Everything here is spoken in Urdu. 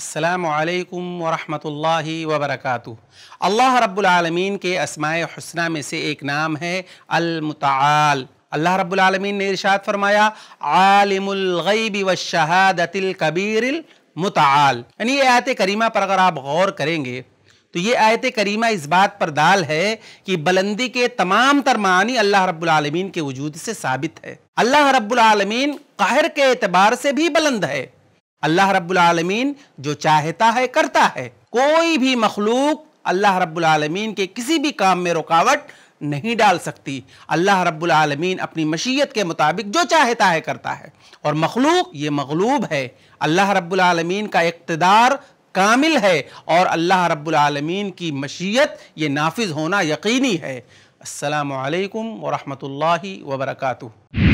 السلام علیکم ورحمۃ اللہ وبرکاتہ اللہ رب العالمین کے اسماء حسنہ میں سے ایک نام ہے المتعال اللہ رب العالمین نے ارشاد فرمایا عالم الغیب والشہادت المتعال یعنی یہ آیت کریمہ پر اگر آپ غور کریں گے تو یہ آیت کریمہ اس بات پر دال ہے کہ بلندی کے تمام ترمانی اللہ رب العالمین کے وجود سے ثابت ہے اللہ رب العالمین قہر کے اعتبار سے بھی بلند ہے اللہ رب العالمین جو چاہتا ہے کرتا ہے کوئی بھی مخلوق اللہ رب العالمین کے کسی بھی کام میں رکاوٹ نہیں ڈال سکتی اللہ رب العالمین اپنی مشیت کے مطابق جو چاہتا ہے کرتا ہے اور مخلوق یہ مغلوب ہے اللہ رب العالمین کا اقتدار کامل ہے اور اللہ رب العالمین کی مشیت یہ نافذ ہونا یقینی ہے السلام علیکم ورحمۃ اللہ وبرکاتہ